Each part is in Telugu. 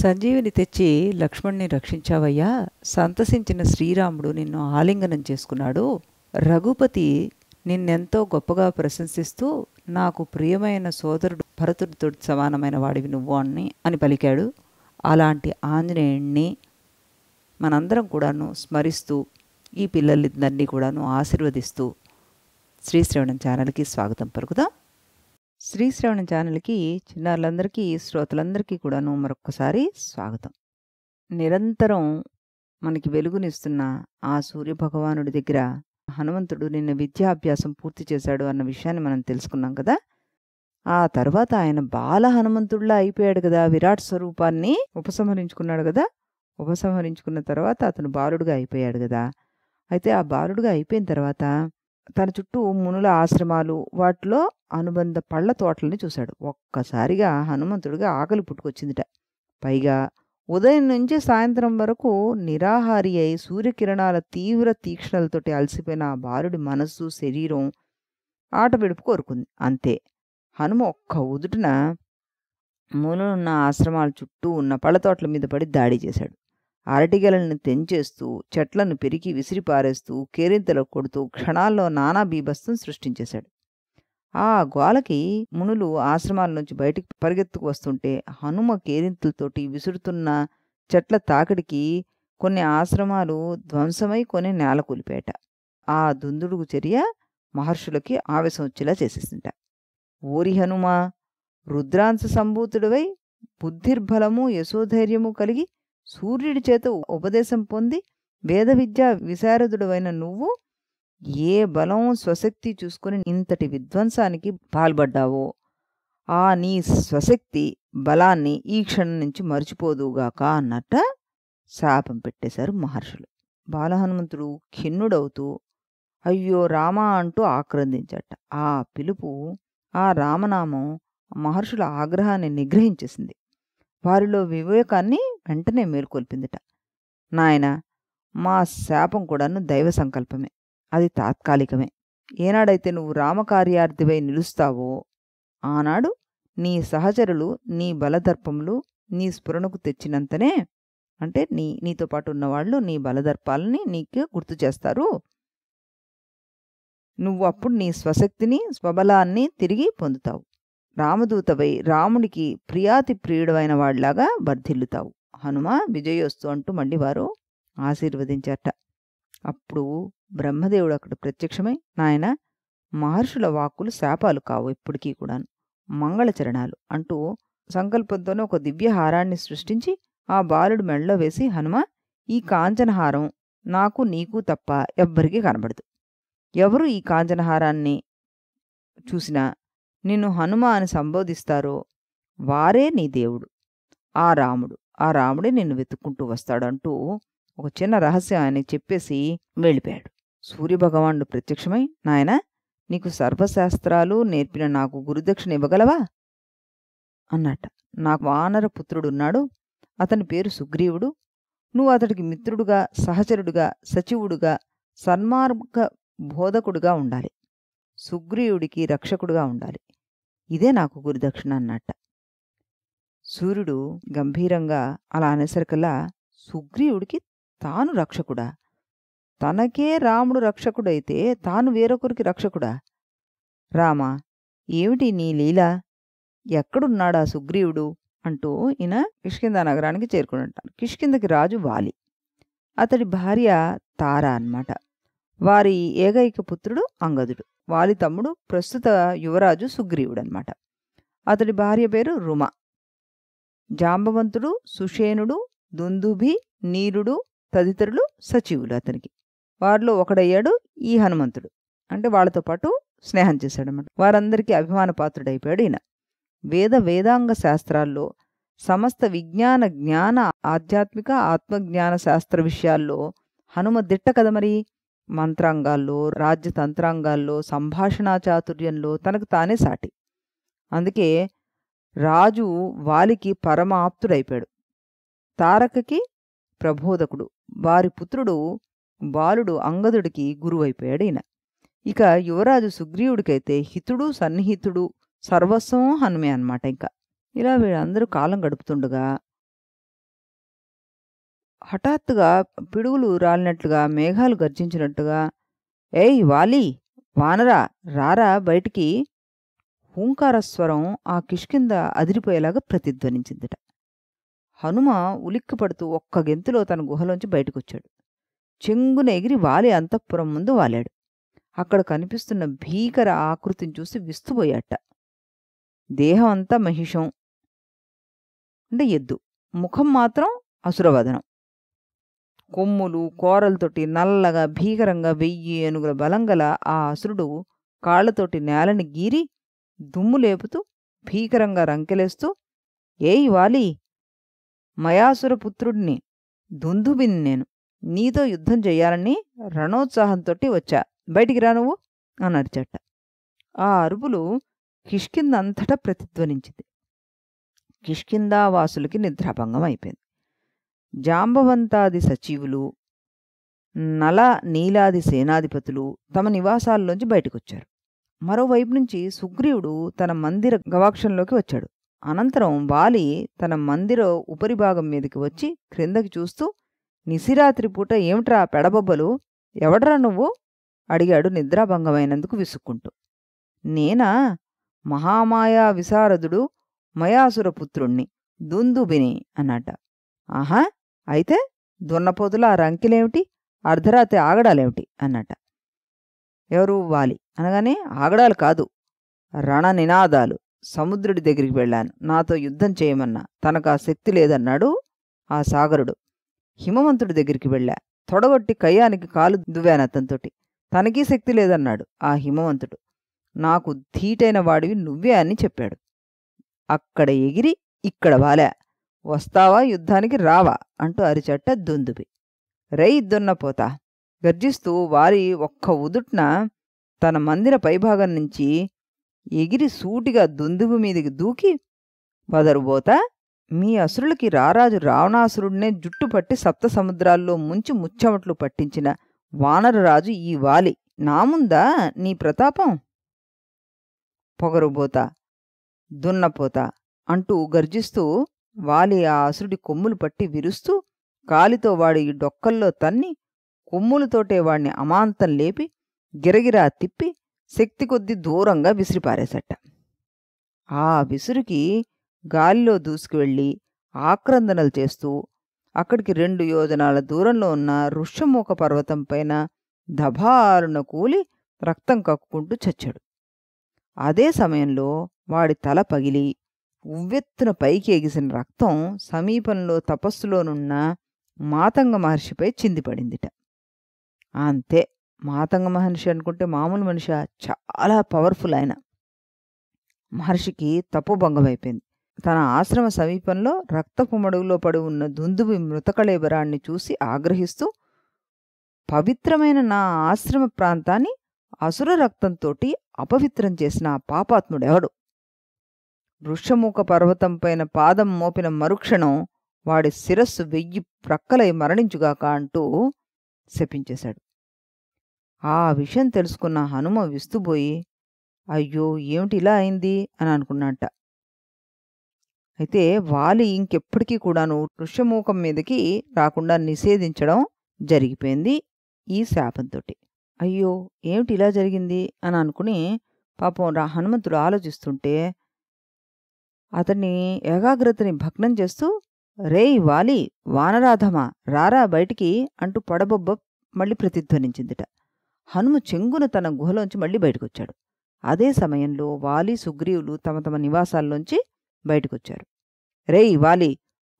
సంజీవిని తెచ్చి లక్ష్మణ్ణి రక్షించావయ్యా సంతసించిన శ్రీరాముడు నిన్ను ఆలింగనం చేసుకున్నాడు రఘుపతి నిన్నెంతో గొప్పగా ప్రశంసిస్తూ నాకు ప్రియమైన సోదరుడు భరతుడితో సమానమైన వాడివి నువ్వు అని అని పలికాడు అలాంటి ఆంజనేయుణ్ణి మనందరం కూడాను స్మరిస్తూ ఈ పిల్లలిద్దరినీ కూడాను ఆశీర్వదిస్తూ శ్రవణం ఛానల్కి స్వాగతం పలుకుదాం శ్రవణం ఛానల్కి చిన్నారులందరికీ శ్రోతలందరికీ కూడాను మరొక్కసారి స్వాగతం నిరంతరం మనకి వెలుగునిస్తున్న ఆ సూర్యభగవానుడి దగ్గర హనుమంతుడు నిన్న విద్యాభ్యాసం పూర్తి చేశాడు అన్న విషయాన్ని మనం తెలుసుకున్నాం కదా ఆ తర్వాత ఆయన బాల హనుమంతుడిలా అయిపోయాడు కదా విరాట్ స్వరూపాన్ని ఉపసంహరించుకున్నాడు కదా ఉపసంహరించుకున్న తర్వాత అతను బాలుడుగా అయిపోయాడు కదా అయితే ఆ బాలుడుగా అయిపోయిన తర్వాత తన చుట్టూ మునుల ఆశ్రమాలు వాటిలో అనుబంధ పళ్ళ తోటలని చూశాడు ఒక్కసారిగా హనుమంతుడిగా ఆకలి పుట్టుకొచ్చిందిట పైగా ఉదయం నుంచి సాయంత్రం వరకు నిరాహారి అయి సూర్యకిరణాల తీవ్ర తీక్షణలతోటి అలసిపోయిన ఆ బాలుడి మనస్సు శరీరం ఆట కోరుకుంది అంతే హనుమ ఒక్క ఉదుటిన మూలనున్న ఆశ్రమాల చుట్టూ ఉన్న పళ్ళతోటల మీద పడి దాడి చేశాడు అరటిగెలను తెంచేస్తూ చెట్లను పెరిగి విసిరిపారేస్తూ కేరింతలు కొడుతూ క్షణాల్లో నానా బీభత్సం సృష్టించేశాడు ఆ గోలకి మునులు ఆశ్రమాల నుంచి బయటికి పరిగెత్తుకు వస్తుంటే హనుమ కేరింతలతోటి విసురుతున్న చెట్ల తాకిడికి కొన్ని ఆశ్రమాలు ధ్వంసమై కొన్ని నేల కూలిపేట ఆ దుందుడుగు చర్య మహర్షులకి ఆవేశం వచ్చేలా చేసేసింట ఓరి హనుమ రుద్రాంశ సంభూతుడివై బుద్ధిర్బలము యశోధైర్యము కలిగి సూర్యుడి చేత ఉపదేశం పొంది వేద విద్యా విశారదుడవైన నువ్వు ఏ బలం స్వశక్తి చూసుకుని ఇంతటి విధ్వంసానికి పాల్పడ్డావో ఆ నీ స్వశక్తి బలాన్ని ఈ క్షణం నుంచి మర్చిపోదుగాక అన్నట్ట శాపం పెట్టేశారు మహర్షులు బాలహనుమంతుడు ఖిన్నుడవుతూ అయ్యో రామ అంటూ ఆక్రందించట ఆ పిలుపు ఆ రామనామం మహర్షుల ఆగ్రహాన్ని నిగ్రహించేసింది వారిలో వివేకాన్ని వెంటనే మేల్కొల్పిందిట నాయన మా శాపం కూడాను దైవ సంకల్పమే అది తాత్కాలికమే ఏనాడైతే నువ్వు రామకార్యార్థివై నిలుస్తావో ఆనాడు నీ సహచరులు నీ బలదర్పములు నీ స్ఫురణకు తెచ్చినంతనే అంటే నీ నీతో పాటు ఉన్నవాళ్ళు నీ బలదర్పాలని నీకు గుర్తు చేస్తారు నువ్వు అప్పుడు నీ స్వశక్తిని స్వబలాన్ని తిరిగి పొందుతావు రామదూతవై రామునికి ప్రియాతి ప్రియుడమైన వాడిలాగా వర్ధిల్లుతావు హనుమ విజయోస్తు అంటూ మళ్ళీ వారు ఆశీర్వదించట అప్పుడు బ్రహ్మదేవుడు అక్కడ ప్రత్యక్షమై నాయన మహర్షుల వాక్కులు శాపాలు కావు ఇప్పటికీ కూడాను మంగళచరణాలు అంటూ సంకల్పంతోనే ఒక దివ్యహారాన్ని సృష్టించి ఆ బాలుడు మెడలో వేసి హనుమ ఈ కాంచనహారం నాకు నీకు తప్ప ఎవ్వరికీ కనబడదు ఎవరు ఈ కాంచనహారాన్ని చూసినా నిన్ను హనుమ అని సంబోధిస్తారో వారే నీ దేవుడు ఆ రాముడు ఆ రాముడే నిన్ను వెతుక్కుంటూ వస్తాడంటూ ఒక చిన్న రహస్యం ఆయనకి చెప్పేసి వెళ్ళిపోయాడు సూర్యభగవానుడు ప్రత్యక్షమై నాయన నీకు సర్వశాస్త్రాలు నేర్పిన నాకు గురుదక్షిణ ఇవ్వగలవా అన్నట నాకు వానర పుత్రుడున్నాడు అతని పేరు సుగ్రీవుడు నువ్వు అతడికి మిత్రుడుగా సహచరుడుగా సచివుడుగా సన్మార్గ బోధకుడుగా ఉండాలి సుగ్రీవుడికి రక్షకుడుగా ఉండాలి ఇదే నాకు గురుదక్షిణ అన్నట్ట సూర్యుడు గంభీరంగా అలా అనేసరికల్లా సుగ్రీవుడికి తాను రక్షకుడా తనకే రాముడు రక్షకుడైతే తాను వేరొకరికి రక్షకుడా రామా ఏమిటి నీ లీల ఎక్కడున్నాడా సుగ్రీవుడు అంటూ ఈయన కిష్కింద నగరానికి చేరుకుని కిష్కిందకి రాజు వాలి అతడి భార్య తార అన్నమాట వారి ఏకైక పుత్రుడు అంగదుడు వాలి తమ్ముడు ప్రస్తుత యువరాజు సుగ్రీవుడు అనమాట అతడి భార్య పేరు రుమ జాంబవంతుడు సుషేనుడు దుందుభి నీరుడు తదితరులు సచివులు అతనికి వారిలో ఒకడయ్యాడు ఈ హనుమంతుడు అంటే వాళ్ళతో పాటు స్నేహం చేశాడనమాట వారందరికీ అభిమాన పాత్రుడైపోయాడు ఈయన వేద వేదాంగ శాస్త్రాల్లో సమస్త విజ్ఞాన జ్ఞాన ఆధ్యాత్మిక ఆత్మజ్ఞాన శాస్త్ర విషయాల్లో హనుమ దిట్ట కదా మరి మంత్రాంగాల్లో రాజ్యతంత్రాంగాల్లో సంభాషణ సంభాషణా చాతుర్యంలో తనకు తానే సాటి అందుకే రాజు వాలికి పరమాప్తుడైపాడు తారకకి ప్రబోధకుడు వారి పుత్రుడు బాలుడు అంగదుడికి గురువైపోయాడు ఈయన ఇక యువరాజు సుగ్రీవుడికైతే హితుడు సన్నిహితుడు సర్వస్వం హనుమే అనమాట ఇంకా ఇలా వీళ్ళందరూ కాలం గడుపుతుండగా హఠాత్తుగా పిడుగులు రాలినట్లుగా మేఘాలు గర్జించినట్టుగా ఏయ్ వాలి వానరా రారా బయటికి స్వరం ఆ కిష్కింద అదిరిపోయేలాగా ప్రతిధ్వనించిందిట హనుమ ఉలిక్కిపడుతూ ఒక్క గెంతులో తన గుహలోంచి బయటకొచ్చాడు చెంగున ఎగిరి వాలి అంతఃపురం ముందు వాలాడు అక్కడ కనిపిస్తున్న భీకర ఆకృతిని చూసి విస్తుపోయాట దేహం అంతా మహిషం అంటే ఎద్దు ముఖం మాత్రం అసురవదనం కొమ్ములు కోరలతోటి నల్లగా భీకరంగా వెయ్యి ఏనుగుల బలంగల ఆ అసురుడు కాళ్ళతోటి నేలని గీరి దుమ్ము లేపుతూ భీకరంగా రంకెలేస్తూ ఏయ్ వాలి మయాసురపుత్రుడిని దుందుబిని నేను నీతో యుద్ధం చేయాలని రణోత్సాహంతోటి వచ్చా బయటికి రా నువ్వు అని అరిచట ఆ అరుపులు కిష్కిందంతటా ప్రతిధ్వనించింది కిష్కిందా వాసులకి నిద్రాభంగం అయిపోయింది జాంబవంతాది సచివులు నల నీలాది సేనాధిపతులు తమ నివాసాల్లోంచి బయటకొచ్చారు మరోవైపు నుంచి సుగ్రీవుడు తన మందిర గవాక్షంలోకి వచ్చాడు అనంతరం వాలి తన మందిర ఉపరిభాగం మీదకి వచ్చి క్రిందకి చూస్తూ నిసిరాత్రి పూట ఏమిట్రా పెడబొబ్బలు ఎవడరా నువ్వు అడిగాడు నిద్రాభంగమైనందుకు విసుక్కుంటూ నేనా మహామాయా విశారదుడు మయాసురపుత్రుణ్ణి దుందుబిని అన్నట ఆహా అయితే దున్నపోతులు ఆ రంకిలేమిటి అర్ధరాత్రి ఆగడాలేమిటి అన్నట ఎవరు వాలి అనగానే ఆగడాలు కాదు రణ నినాదాలు సముద్రుడి దగ్గరికి వెళ్ళాను నాతో యుద్ధం చేయమన్నా తనకు ఆ శక్తి లేదన్నాడు ఆ సాగరుడు హిమవంతుడి దగ్గరికి వెళ్ళా తొడగొట్టి కయ్యానికి కాలు దువ్వాను అతనితోటి తనకీ శక్తి లేదన్నాడు ఆ హిమవంతుడు నాకు ధీటైన వాడివి నువ్వే అని చెప్పాడు అక్కడ ఎగిరి ఇక్కడ వాలా వస్తావా యుద్ధానికి రావా అంటూ అరిచట్ట దుందుబి రై దున్నపోతా పోతా గర్జిస్తూ వారి ఒక్క ఉదుట్న తన మందిర పైభాగం నుంచి ఎగిరి సూటిగా దుందుబు మీదికి దూకి వదరుబోతా మీ అసురులకి రారాజు రావణాసురుడినే జుట్టు పట్టి సప్త సముద్రాల్లో ముంచి ముచ్చమట్లు పట్టించిన వానరరాజు ఈ వాలి నాముందా నీ ప్రతాపం పొగరుబోతా దున్నపోతా అంటూ గర్జిస్తూ వాలి ఆ అసురుడి కొమ్ములు పట్టి విరుస్తూ కాలితో వాడి ఈ డొక్కల్లో తన్ని కొమ్ములతోటే వాడిని అమాంతం లేపి గిరగిరా తిప్పి శక్తి కొద్దీ దూరంగా విసిరిపారేశట ఆ విసురుకి గాలిలో దూసుకువెళ్ళి ఆక్రందనలు చేస్తూ అక్కడికి రెండు యోజనాల దూరంలో ఉన్న ఋష్యముఖ పర్వతం పైన దభారున కూలి రక్తం కక్కుకుంటూ చచ్చాడు అదే సమయంలో వాడి తల పగిలి ఉవ్వెత్తున పైకి ఎగిసిన రక్తం సమీపంలో తపస్సులోనున్న మాతంగ మహర్షిపై చిందిపడిందిట అంతే మాతంగ మహర్షి అనుకుంటే మామూలు మనిషి చాలా పవర్ఫుల్ ఆయన మహర్షికి తపోభంగమైపోయింది తన ఆశ్రమ సమీపంలో రక్తపు మడుగులో పడి ఉన్న దుందుబి మృతకళేబరాన్ని చూసి ఆగ్రహిస్తూ పవిత్రమైన నా ఆశ్రమ ప్రాంతాన్ని అసుర రక్తంతోటి అపవిత్రం చేసిన పాపాత్ముడెవడు వృషముఖ పర్వతంపైన పాదం మోపిన మరుక్షణం వాడి శిరస్సు వెయ్యి ప్రక్కలై మరణించుగాక అంటూ శపించేశాడు ఆ విషయం తెలుసుకున్న హనుమ విస్తుపోయి అయ్యో ఏమిటి ఇలా అయింది అని అనుకున్నట్ట అయితే వాలి ఇంకెప్పటికీ కూడాను ఋషమూకం మీదకి రాకుండా నిషేధించడం జరిగిపోయింది ఈ శాపంతో అయ్యో ఏమిటి ఇలా జరిగింది అని అనుకుని పాపం రా హనుమంతుడు ఆలోచిస్తుంటే అతని ఏకాగ్రతని భగ్నం చేస్తూ రేయ్ వాలి వానరాధమా రారా బయటికి అంటూ పడబొబ్బ మళ్ళీ ప్రతిధ్వనించిందిట హనుము చెంగున తన గుహలోంచి మళ్ళీ బయటకొచ్చాడు అదే సమయంలో వాలి సుగ్రీవులు తమ తమ నివాసాల్లోంచి బయటకొచ్చారు రేయ్ వాలి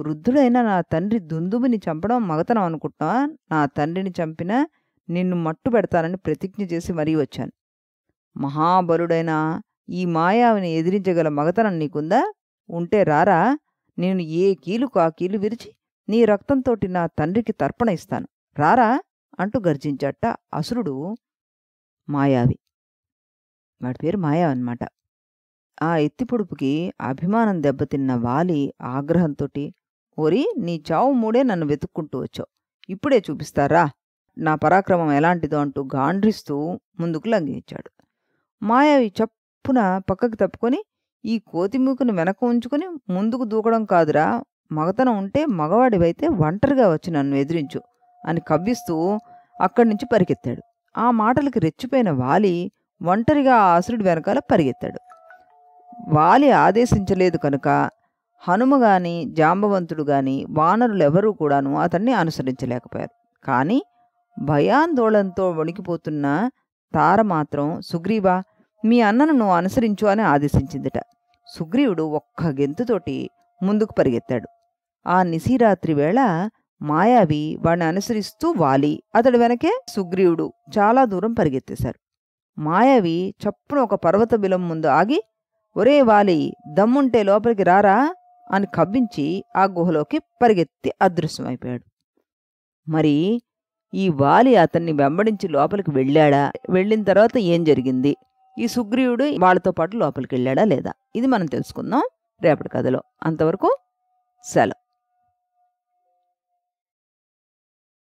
వృద్ధుడైన నా తండ్రి దుందుముని చంపడం మగతనం అనుకుంటున్నా నా తండ్రిని చంపిన నిన్ను మట్టు పెడతానని ప్రతిజ్ఞ చేసి మరీ వచ్చాను మహాబలుడైన ఈ మాయావిని ఎదిరించగల మగతనం నీకుందా ఉంటే రారా నేను ఏ కీలుకు ఆ కీలు విరిచి నీ రక్తంతోటి నా తండ్రికి తర్పణ ఇస్తాను రారా అంటూ గర్జించట అసురుడు మాయావి వాడి పేరు మాయావి అన్నమాట ఆ ఎత్తిపొడుపుకి అభిమానం దెబ్బతిన్న వాలి ఆగ్రహంతోటి ఓరి నీ చావు మూడే నన్ను వెతుక్కుంటూ వచ్చావు ఇప్పుడే చూపిస్తారా నా పరాక్రమం ఎలాంటిదో అంటూ గాండ్రిస్తూ ముందుకు లంఘించాడు మాయావి చప్ చప్పున పక్కకు తప్పుకొని ఈ కోతిమూకును వెనక ఉంచుకుని ముందుకు దూకడం కాదురా మగతనం ఉంటే మగవాడివైతే ఒంటరిగా వచ్చి నన్ను ఎదిరించు అని కవ్విస్తూ అక్కడి నుంచి పరిగెత్తాడు ఆ మాటలకి రెచ్చిపోయిన వాలి ఒంటరిగా ఆ అసురుడి వెనకాల పరిగెత్తాడు వాలి ఆదేశించలేదు కనుక హనుమ జాంబవంతుడు గాని వానరులు ఎవరూ కూడాను అతన్ని అనుసరించలేకపోయారు కానీ భయాందోళనతో వణికిపోతున్న తార మాత్రం సుగ్రీవా మీ అన్నను నువ్వు అనుసరించు అని ఆదేశించిందిట సుగ్రీవుడు ఒక్క గెంతుతోటి ముందుకు పరిగెత్తాడు ఆ నిశీరాత్రి వేళ మాయావి వాణ్ణి అనుసరిస్తూ వాలి అతడు వెనకే సుగ్రీవుడు చాలా దూరం పరిగెత్తేశారు మాయావి చప్పున ఒక పర్వత బిలం ముందు ఆగి ఒరే వాలి దమ్ముంటే లోపలికి రారా అని కవ్వించి ఆ గుహలోకి పరిగెత్తి అదృశ్యమైపోయాడు మరి ఈ వాలి అతన్ని వెంబడించి లోపలికి వెళ్ళాడా వెళ్ళిన తర్వాత ఏం జరిగింది ఈ సుగ్రీవుడు వాళ్ళతో పాటు లోపలికి వెళ్ళాడా లేదా ఇది మనం తెలుసుకుందాం రేపటి కథలో అంతవరకు సెలవు